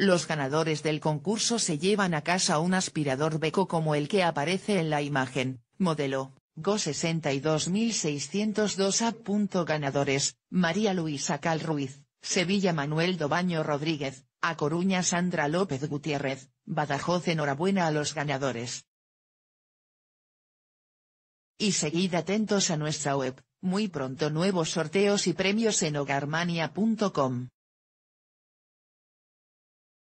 Los ganadores del concurso se llevan a casa un aspirador beco como el que aparece en la imagen, modelo, Go 62602 a. Ganadores, María Luisa Cal Ruiz, Sevilla Manuel Dobaño Rodríguez, A Coruña Sandra López Gutiérrez, Badajoz Enhorabuena a los ganadores. Y seguid atentos a nuestra web, muy pronto nuevos sorteos y premios en hogarmania.com.